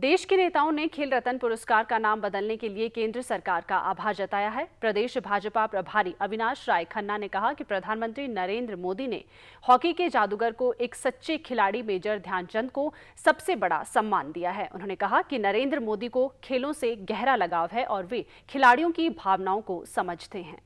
देश के नेताओं ने खेल रत्न पुरस्कार का नाम बदलने के लिए केंद्र सरकार का आभार जताया है प्रदेश भाजपा प्रभारी अविनाश राय खन्ना ने कहा कि प्रधानमंत्री नरेंद्र मोदी ने हॉकी के जादूगर को एक सच्चे खिलाड़ी मेजर ध्यानचंद को सबसे बड़ा सम्मान दिया है उन्होंने कहा कि नरेंद्र मोदी को खेलों से गहरा लगाव है और वे खिलाड़ियों की भावनाओं को समझते हैं